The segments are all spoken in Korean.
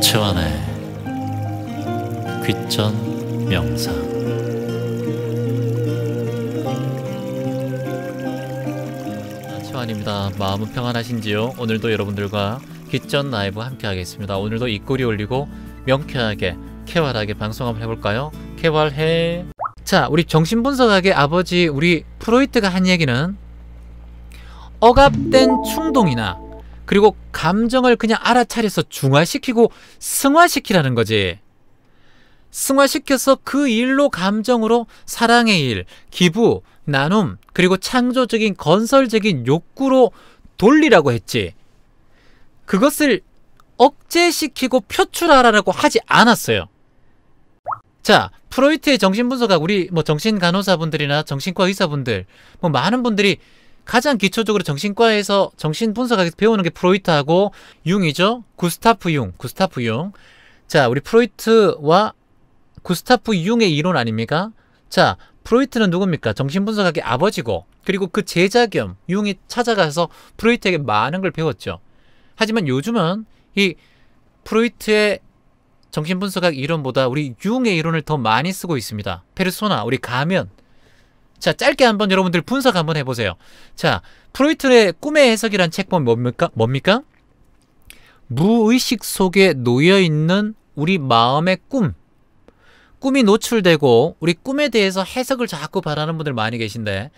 최완의 귀천 명상 최완입니다. 마음은 평안하신지요? 오늘도 여러분들과 귀천 라이브 함께 하겠습니다. 오늘도 입꼬리 올리고 명쾌하게 쾌활하게 방송 한번 해볼까요? 쾌활해 자 우리 정신분석학의 아버지 우리 프로이트가 한 얘기는 억압된 충동이나 그리고 감정을 그냥 알아차려서 중화시키고 승화시키라는 거지. 승화시켜서 그 일로 감정으로 사랑의 일, 기부, 나눔, 그리고 창조적인 건설적인 욕구로 돌리라고 했지. 그것을 억제시키고 표출하라고 하지 않았어요. 자, 프로이트의 정신분석학, 우리 뭐 정신간호사분들이나 정신과 의사분들, 뭐 많은 분들이 가장 기초적으로 정신과에서 정신분석학에서 배우는 게 프로이트하고 융이죠. 구스타프 융, 구스타프 융. 자, 우리 프로이트와 구스타프 융의 이론 아닙니까? 자, 프로이트는 누굽니까? 정신분석학의 아버지고 그리고 그 제자 겸 융이 찾아가서 프로이트에게 많은 걸 배웠죠. 하지만 요즘은 이 프로이트의 정신분석학 이론보다 우리 융의 이론을 더 많이 쓰고 있습니다. 페르소나, 우리 가면, 자, 짧게 한번 여러분들 분석 한번 해보세요. 자, 프로이트의 꿈의 해석이란 책법 뭡니까? 뭡니까? 무의식 속에 놓여있는 우리 마음의 꿈. 꿈이 노출되고 우리 꿈에 대해서 해석을 자꾸 바라는 분들 많이 계신데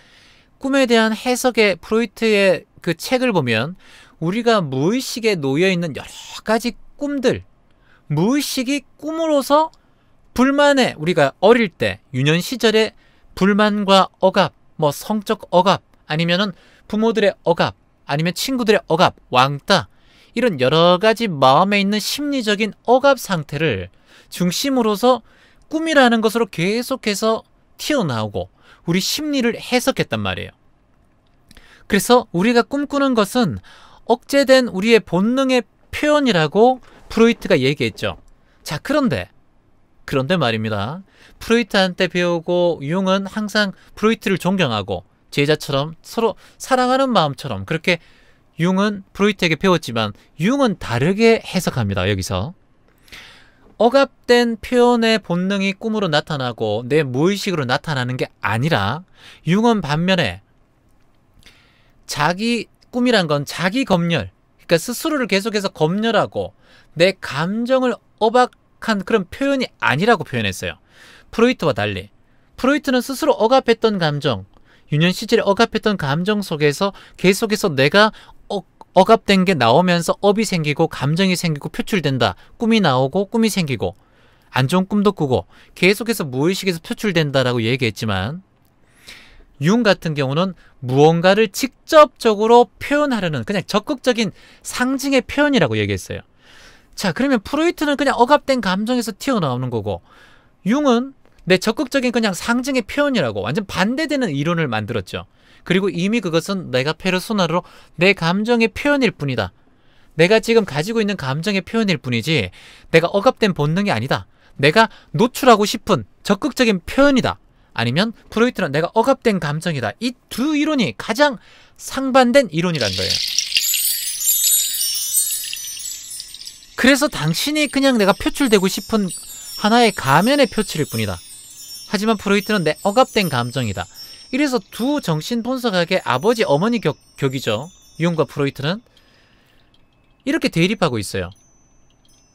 꿈에 대한 해석의 프로이트의 그 책을 보면 우리가 무의식에 놓여있는 여러 가지 꿈들 무의식이 꿈으로서 불만에 우리가 어릴 때 유년 시절에 불만과 억압, 뭐 성적 억압, 아니면은 부모들의 억압, 아니면 친구들의 억압, 왕따, 이런 여러 가지 마음에 있는 심리적인 억압 상태를 중심으로서 꿈이라는 것으로 계속해서 튀어나오고 우리 심리를 해석했단 말이에요. 그래서 우리가 꿈꾸는 것은 억제된 우리의 본능의 표현이라고 프로이트가 얘기했죠. 자, 그런데 그런데 말입니다. 프로이트한테 배우고 융은 항상 프로이트를 존경하고 제자처럼 서로 사랑하는 마음처럼 그렇게 융은 프로이트에게 배웠지만 융은 다르게 해석합니다. 여기서 억압된 표현의 본능이 꿈으로 나타나고 내 무의식으로 나타나는 게 아니라 융은 반면에 자기 꿈이란 건 자기 검열 그러니까 스스로를 계속해서 검열하고 내 감정을 억압, 정확한 그런 표현이 아니라고 표현했어요. 프로이트와 달리 프로이트는 스스로 억압했던 감정, 유년 시절에 억압했던 감정 속에서 계속해서 내가 억압된 게 나오면서 업이 생기고 감정이 생기고 표출된다. 꿈이 나오고 꿈이 생기고 안 좋은 꿈도 꾸고 계속해서 무의식에서 표출된다라고 얘기했지만 융 같은 경우는 무언가를 직접적으로 표현하려는 그냥 적극적인 상징의 표현이라고 얘기했어요. 자, 그러면 프로이트는 그냥 억압된 감정에서 튀어나오는 거고 융은 내 적극적인 그냥 상징의 표현이라고 완전 반대되는 이론을 만들었죠. 그리고 이미 그것은 내가 페르소나로 내 감정의 표현일 뿐이다. 내가 지금 가지고 있는 감정의 표현일 뿐이지 내가 억압된 본능이 아니다. 내가 노출하고 싶은 적극적인 표현이다. 아니면 프로이트는 내가 억압된 감정이다. 이 두 이론이 가장 상반된 이론이란 거예요. 그래서 당신이 그냥 내가 표출되고 싶은 하나의 가면의 표출일 뿐이다. 하지만 프로이트는 내 억압된 감정이다. 이래서 두 정신 분석학의 아버지 어머니 격, 격이죠. 유용과 프로이트는 이렇게 대립하고 있어요.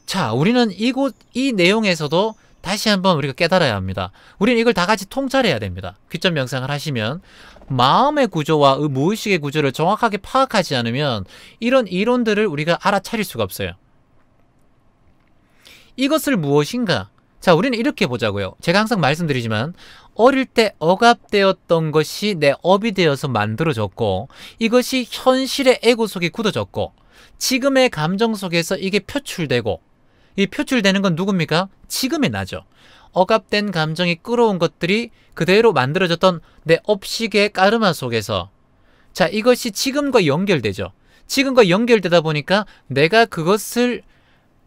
자, 우리는 이곳 이 내용에서도 다시 한번 우리가 깨달아야 합니다. 우리는 이걸 다 같이 통찰해야 됩니다. 귀점 명상을 하시면 마음의 구조와 무의식의 구조를 정확하게 파악하지 않으면 이런 이론들을 우리가 알아차릴 수가 없어요. 이것을 무엇인가? 자, 우리는 이렇게 보자고요. 제가 항상 말씀드리지만 어릴 때 억압되었던 것이 내 업이 되어서 만들어졌고 이것이 현실의 에고 속에 굳어졌고 지금의 감정 속에서 이게 표출되고 이 표출되는 건 누굽니까? 지금의 나죠. 억압된 감정이 끌어온 것들이 그대로 만들어졌던 내 업식의 까르마 속에서 자 이것이 지금과 연결되죠. 지금과 연결되다 보니까 내가 그것을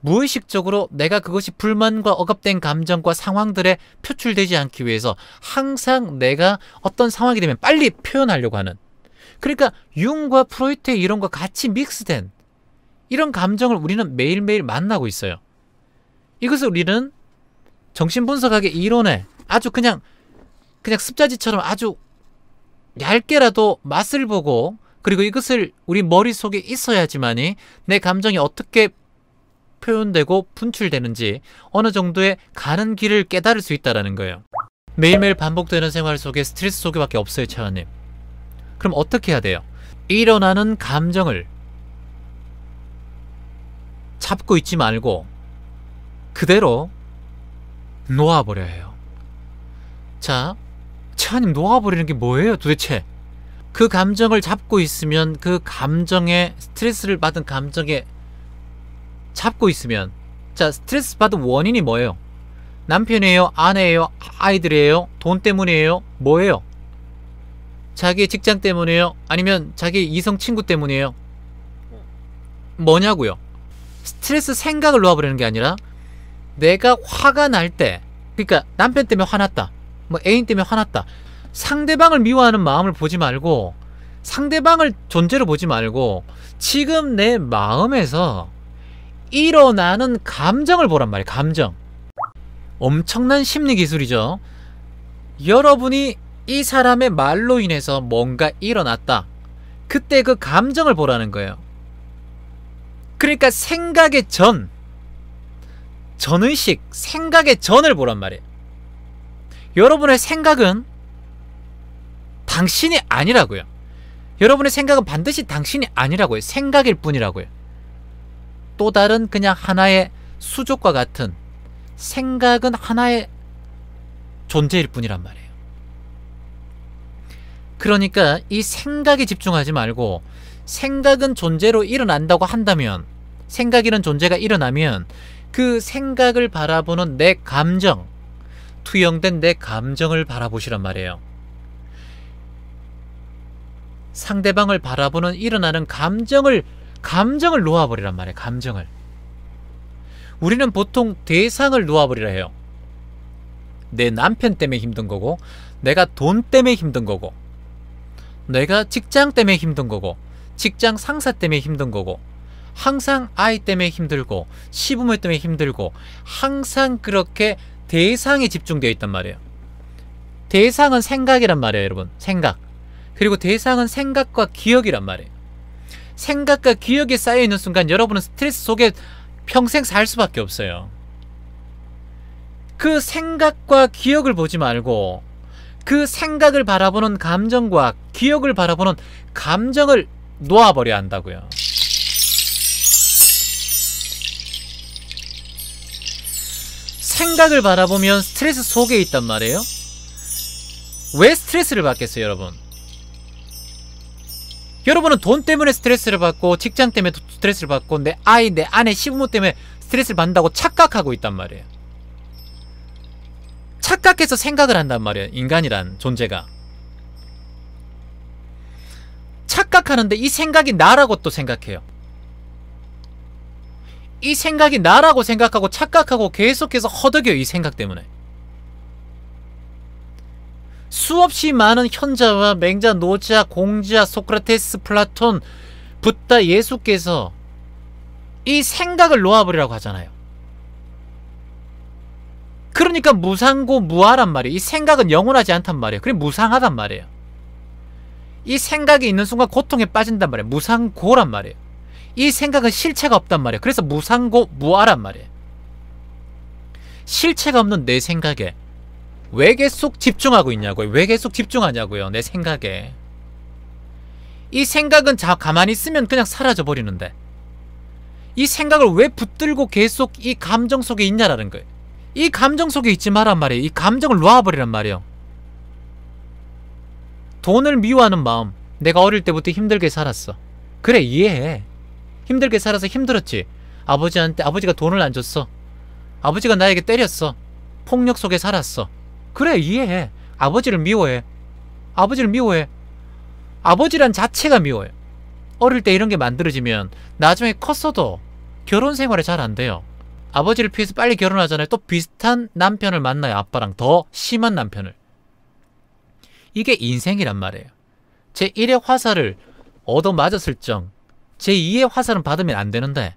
무의식적으로 내가 그것이 불만과 억압된 감정과 상황들에 표출되지 않기 위해서 항상 내가 어떤 상황이 되면 빨리 표현하려고 하는 그러니까 융과 프로이트의 이론과 같이 믹스된 이런 감정을 우리는 매일매일 만나고 있어요. 이것을 우리는 정신분석학의 이론에 아주 그냥 그냥 습자지처럼 아주 얇게라도 맛을 보고 그리고 이것을 우리 머릿속에 있어야지만이 내 감정이 어떻게 표현되고 분출되는지 어느 정도의 가는 길을 깨달을 수 있다는 라 거예요. 매일매일 반복되는 생활 속에 스트레스 속에밖에 없어요, 차원님. 그럼 어떻게 해야 돼요? 일어나는 감정을 잡고 있지 말고 그대로 놓아버려야 해요. 자, 차님 놓아버리는 게 뭐예요 도대체? 그 감정을 잡고 있으면 그 감정에 스트레스를 받은 감정에 잡고 있으면 자 스트레스 받은 원인이 뭐예요? 남편이에요? 아내예요? 아이들이에요? 돈 때문이에요? 뭐예요? 자기의 직장 때문이에요? 아니면 자기 이성 친구 때문이에요? 뭐냐고요? 스트레스 생각을 놓아버리는 게 아니라 내가 화가 날 때 그러니까 남편 때문에 화났다 뭐 애인 때문에 화났다 상대방을 미워하는 마음을 보지 말고 상대방을 존재로 보지 말고 지금 내 마음에서 일어나는 감정을 보란 말이에요. 감정. 엄청난 심리 기술이죠. 여러분이 이 사람의 말로 인해서 뭔가 일어났다. 그때 그 감정을 보라는 거예요. 그러니까 생각의 전, 전의식, 생각의 전을 보란 말이에요. 여러분의 생각은 당신이 아니라고요. 여러분의 생각은 반드시 당신이 아니라고요. 생각일 뿐이라고요. 또 다른 그냥 하나의 수족과 같은 생각은 하나의 존재일 뿐이란 말이에요. 그러니까 이 생각에 집중하지 말고 생각은 존재로 일어난다고 한다면 생각이란 존재가 일어나면 그 생각을 바라보는 내 감정 투영된 내 감정을 바라보시란 말이에요. 상대방을 바라보는 일어나는 감정을 감정을 놓아버리란 말이에요. 감정을. 우리는 보통 대상을 놓아버리라 해요. 내 남편 때문에 힘든 거고 내가 돈 때문에 힘든 거고 내가 직장 때문에 힘든 거고 직장 상사 때문에 힘든 거고 항상 아이 때문에 힘들고 시부모 때문에 힘들고 항상 그렇게 대상에 집중되어 있단 말이에요. 대상은 생각이란 말이에요, 여러분. 생각. 그리고 대상은 생각과 기억이란 말이에요. 생각과 기억이 쌓여있는 순간 여러분은 스트레스 속에 평생 살 수밖에 없어요. 그 생각과 기억을 보지 말고 그 생각을 바라보는 감정과 기억을 바라보는 감정을 놓아버려야 한다고요. 생각을 바라보면 스트레스 속에 있단 말이에요. 왜 스트레스를 받겠어요, 여러분? 여러분은 돈 때문에 스트레스를 받고 직장 때문에 스트레스를 받고 내 아이, 내 아내, 시부모 때문에 스트레스를 받는다고 착각하고 있단 말이에요. 착각해서 생각을 한단 말이에요. 인간이란 존재가. 착각하는데 이 생각이 나라고 또 생각해요. 이 생각이 나라고 생각하고 착각하고 계속해서 허덕여 요이 생각 때문에. 수없이 많은 현자와 맹자, 노자, 공자, 소크라테스, 플라톤, 붓다 예수께서 이 생각을 놓아버리라고 하잖아요. 그러니까 무상고 무아란 말이에요. 이 생각은 영원하지 않단 말이에요. 그래 무상하단 말이에요. 이 생각이 있는 순간 고통에 빠진단 말이에요. 무상고란 말이에요. 이 생각은 실체가 없단 말이에요. 그래서 무상고 무아란 말이에요. 실체가 없는 내 생각에 왜 계속 집중하고 있냐고요. 왜 계속 집중하냐고요. 내 생각에. 이 생각은 자 가만히 있으면 그냥 사라져버리는데 이 생각을 왜 붙들고 계속 이 감정 속에 있냐라는 거예요. 이 감정 속에 있지 말란 말이에요. 이 감정을 놓아버리란 말이에요. 돈을 미워하는 마음. 내가 어릴 때부터 힘들게 살았어. 그래 이해해. 힘들게 살아서 힘들었지. 아버지한테 아버지가 돈을 안 줬어. 아버지가 나에게 때렸어. 폭력 속에 살았어. 그래 이해해 아버지를 미워해 아버지를 미워해 아버지란 자체가 미워해 어릴 때 이런 게 만들어지면 나중에 컸어도 결혼 생활에 잘안 돼요 아버지를 피해서 빨리 결혼하잖아요 또 비슷한 남편을 만나요 아빠랑 더 심한 남편을 이게 인생이란 말이에요 제1의 화살을 얻어맞았을 정 제2의 화살은 받으면 안 되는데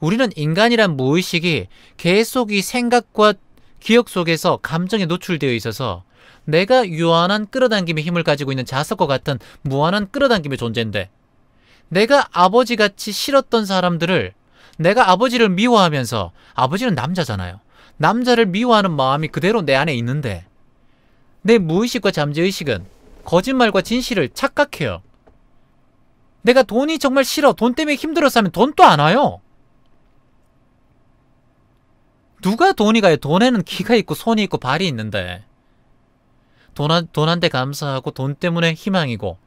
우리는 인간이란 무의식이 계속 이 생각과 기억 속에서 감정에 노출되어 있어서 내가 유한한 끌어당김의 힘을 가지고 있는 자석과 같은 무한한 끌어당김의 존재인데 내가 아버지같이 싫었던 사람들을 내가 아버지를 미워하면서 아버지는 남자잖아요. 남자를 미워하는 마음이 그대로 내 안에 있는데 내 무의식과 잠재의식은 거짓말과 진실을 착각해요. 내가 돈이 정말 싫어. 돈 때문에 힘들어서 하면 돈 또 안 와요. 누가 돈이 가요? 돈에는 키가 있고 손이 있고 발이 있는데 돈, 한 돈한테 감사하고 돈 때문에 희망이고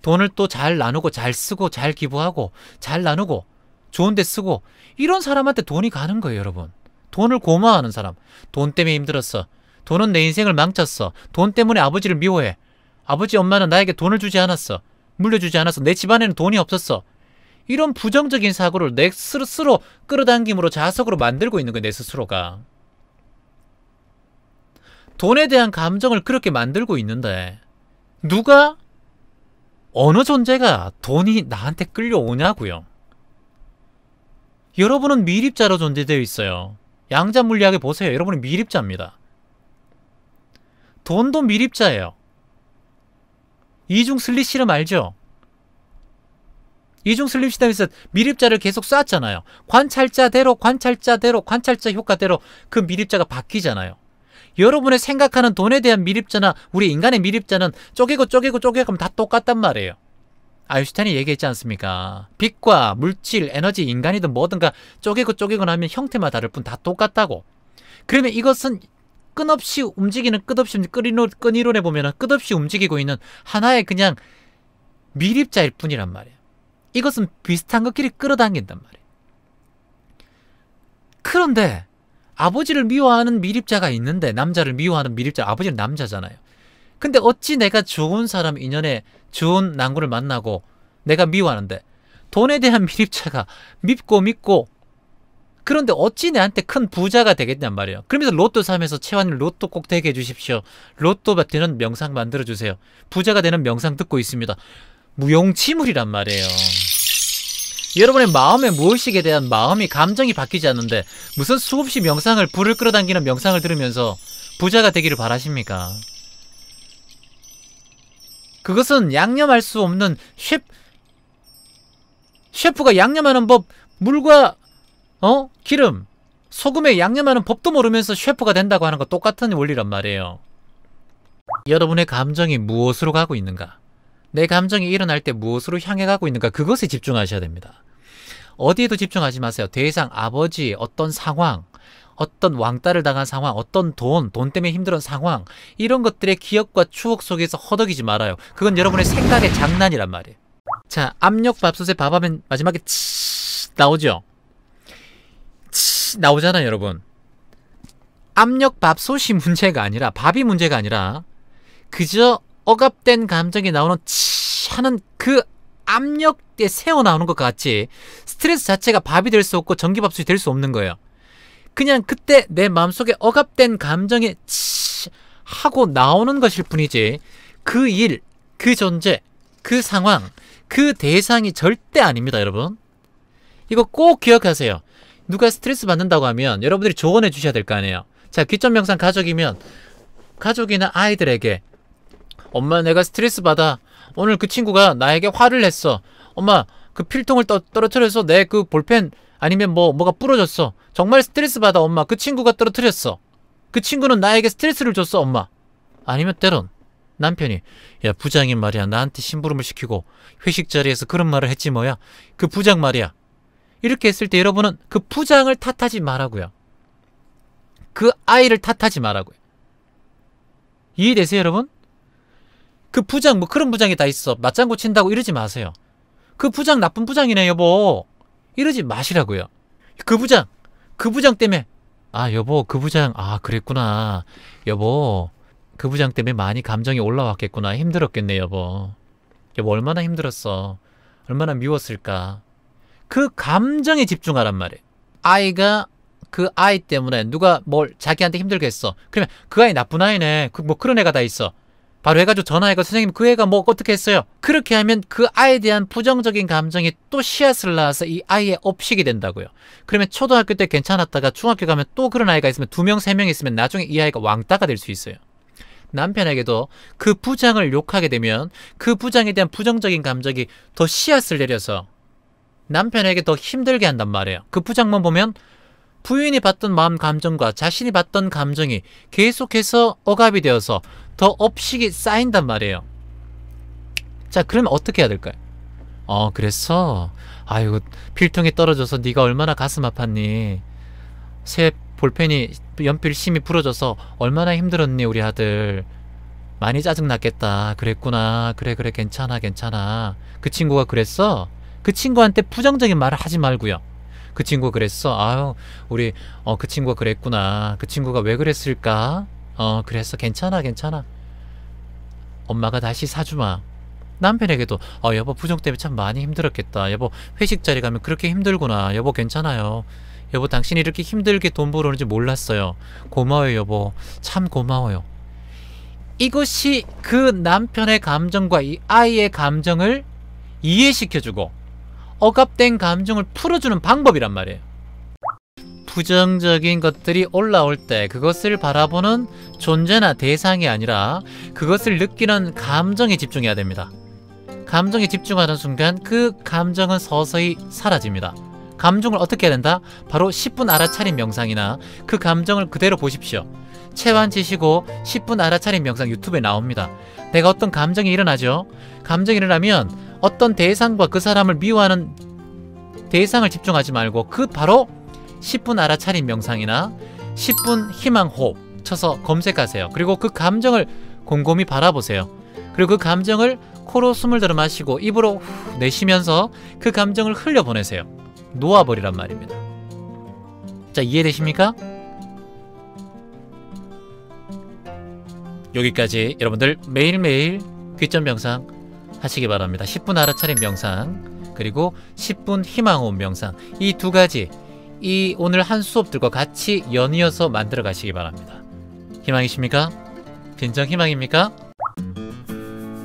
돈을 또 잘 나누고 잘 쓰고 잘 기부하고 잘 나누고 좋은데 쓰고 이런 사람한테 돈이 가는 거예요 여러분 돈을 고마워하는 사람 돈 때문에 힘들었어 돈은 내 인생을 망쳤어 돈 때문에 아버지를 미워해 아버지 엄마는 나에게 돈을 주지 않았어 물려주지 않았어 내 집안에는 돈이 없었어 이런 부정적인 사고를 내 스스로 끌어당김으로 자석으로 만들고 있는 거예내 스스로가. 돈에 대한 감정을 그렇게 만들고 있는데 누가 어느 존재가 돈이 나한테 끌려오냐고요. 여러분은 미립자로 존재되어 있어요. 양자 물리학에 보세요. 여러분은 미립자입니다. 돈도 미립자예요. 이중 슬리시름 알죠? 이중 슬립 시대에서 밀입자를 계속 쐈잖아요. 관찰자대로 관찰자대로 관찰자 효과대로 그 밀입자가 바뀌잖아요. 여러분의 생각하는 돈에 대한 밀입자나 우리 인간의 밀입자는 쪼개고 쪼개고 쪼개고 다 똑같단 말이에요. 아인슈타인이 얘기했지 않습니까? 빛과 물질, 에너지, 인간이든 뭐든가 쪼개고 쪼개고 나면 형태만 다를 뿐 다 똑같다고. 그러면 이것은 끝없이 움직이는 끝없이 끈이론에 보면 은 끝없이 움직이고 있는 하나의 그냥 밀입자일 뿐이란 말이에요. 이것은 비슷한 것끼리 끌어당긴단 말이에요. 그런데 아버지를 미워하는 미립자가 있는데 남자를 미워하는 미립자 아버지는 남자잖아요. 근데 어찌 내가 좋은 사람 인연에 좋은 난구를 만나고 내가 미워하는데 돈에 대한 미립자가 밉고 밉고 그런데 어찌 내한테 큰 부자가 되겠냔 말이에요. 그러면서 로또 사면서 채환님 로또 꼭 되게 해주십시오. 로또 받는 명상 만들어주세요. 부자가 되는 명상 듣고 있습니다. 무용지물이란 말이에요. 여러분의 마음의 무의식에 대한 마음이 감정이 바뀌지 않는데 무슨 수없이 명상을 불을 끌어당기는 명상을 들으면서 부자가 되기를 바라십니까? 그것은 양념할 수 없는 셰프 셰프가 양념하는 법 물과 어 기름 소금에 양념하는 법도 모르면서 셰프가 된다고 하는 것 똑같은 원리란 말이에요. 여러분의 감정이 무엇으로 가고 있는가? 내 감정이 일어날 때 무엇으로 향해 가고 있는가 그것에 집중하셔야 됩니다. 어디에도 집중하지 마세요. 대상, 아버지, 어떤 상황, 어떤 왕따를 당한 상황, 어떤 돈, 돈 때문에 힘들은 상황 이런 것들의 기억과 추억 속에서 허덕이지 말아요. 그건 여러분의 생각의 장난이란 말이에요. 자, 압력 밥솥에 밥하면 마지막에 치 나오죠? 치 나오잖아요, 여러분. 압력 밥솥이 문제가 아니라 밥이 문제가 아니라 그저 억압된 감정이 나오는 치 하는 그 압력 때 새어 나오는 것 같이 스트레스 자체가 밥이 될 수 없고 전기밥솥이 될 수 없는 거예요. 그냥 그때 내 마음속에 억압된 감정이 치 하고 나오는 것일 뿐이지 그 일, 그 존재, 그 상황, 그 대상이 절대 아닙니다, 여러분. 이거 꼭 기억하세요. 누가 스트레스 받는다고 하면 여러분들이 조언해 주셔야 될 거 아니에요. 자, 귀점 명상 가족이면 가족이나 아이들에게 엄마 내가 스트레스 받아. 오늘 그 친구가 나에게 화를 냈어. 엄마 그 필통을 떠, 떨어뜨려서 내 그 볼펜 아니면 뭐 뭐가 부러졌어. 정말 스트레스 받아 엄마. 그 친구가 떨어뜨렸어. 그 친구는 나에게 스트레스를 줬어 엄마. 아니면 때론 남편이 야 부장이 말이야 나한테 심부름을 시키고 회식 자리에서 그런 말을 했지 뭐야. 그 부장 말이야. 이렇게 했을 때 여러분은 그 부장을 탓하지 말라고요. 그 아이를 탓하지 말라고요. 이해되세요 여러분? 그 부장 뭐 그런 부장이 다 있어 맞장구 친다고 이러지 마세요 그 부장 나쁜 부장이네 여보 이러지 마시라고요 그 부장 그 부장 때문에 아 여보 그 부장 아 그랬구나 여보 그 부장 때문에 많이 감정이 올라왔겠구나 힘들었겠네 여보 여보 얼마나 힘들었어 얼마나 미웠을까 그 감정에 집중하란 말이에요 아이가 그 아이 때문에 누가 뭘 자기한테 힘들게 했어 그러면 그 아이 나쁜 아이네 그뭐 그런 애가 다 있어 바로 해가지고 전화해가 선생님 그 애가 뭐 어떻게 했어요? 그렇게 하면 그 아이에 대한 부정적인 감정이 또 씨앗을 낳아서 이 아이의 업식이 된다고요. 그러면 초등학교 때 괜찮았다가 중학교 가면 또 그런 아이가 있으면 두 명, 세 명 있으면 나중에 이 아이가 왕따가 될 수 있어요. 남편에게도 그 부장을 욕하게 되면 그 부장에 대한 부정적인 감정이 더 씨앗을 내려서 남편에게 더 힘들게 한단 말이에요. 그 부장만 보면 부인이 받던 마음 감정과 자신이 받던 감정이 계속해서 억압이 되어서 더 업식이 쌓인단 말이에요. 자, 그러면 어떻게 해야 될까요? 어, 그래서 아이고 필통이 떨어져서 네가 얼마나 가슴 아팠니? 새 볼펜이 연필 심이 부러져서 얼마나 힘들었니 우리 아들? 많이 짜증났겠다. 그랬구나. 그래 그래 괜찮아 괜찮아. 그 친구가 그랬어? 그 친구한테 부정적인 말을 하지 말고요. 그 친구 가 그랬어? 아유, 우리, 어, 그 친구가 그랬구나. 그 친구가 왜 그랬을까? 어, 그랬어 괜찮아, 괜찮아. 엄마가 다시 사주마. 남편에게도, 어, 여보, 부정 때문에 참 많이 힘들었겠다. 여보, 회식 자리 가면 그렇게 힘들구나. 여보, 괜찮아요. 여보, 당신이 이렇게 힘들게 돈 벌어오는지 몰랐어요. 고마워요, 여보. 참 고마워요. 이것이 그 남편의 감정과 이 아이의 감정을 이해시켜주고 억압된 감정을 풀어주는 방법이란 말이에요. 부정적인 것들이 올라올 때 그것을 바라보는 존재나 대상이 아니라 그것을 느끼는 감정에 집중해야 됩니다. 감정에 집중하는 순간 그 감정은 서서히 사라집니다. 감정을 어떻게 해야 된다? 바로 10분 알아차린 명상이나 그 감정을 그대로 보십시오. 체완치시고 10분 알아차린 명상 유튜브에 나옵니다. 내가 어떤 감정이 일어나죠? 감정이 일어나면 어떤 대상과 그 사람을 미워하는 대상을 집중하지 말고 그 바로 10분 알아차린 명상이나 10분 희망호흡 쳐서 검색하세요. 그리고 그 감정을 곰곰이 바라보세요. 그리고 그 감정을 코로 숨을 들어 마시고 입으로 후 내쉬면서 그 감정을 흘려보내세요. 놓아버리란 말입니다. 자, 이해되십니까? 여기까지 여러분들 매일매일 귀점 명상 하시기 바랍니다. 10분 알아차린 명상 그리고 10분 희망호흡 명상 이 두 가지 이 오늘 한 수업들과 같이 연이어서 만들어 가시기 바랍니다. 희망이십니까? 빈정 희망입니까?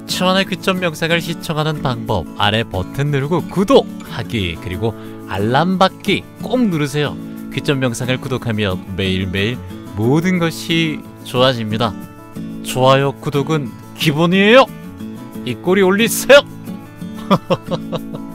천원의 귀점 명상을 시청하는 방법 아래 버튼 누르고 구독하기 그리고 알람 받기 꼭 누르세요. 귀점 명상을 구독하면 매일매일 모든 것이 좋아집니다. 좋아요 구독은 기본이에요. 입꼬리 올리세요!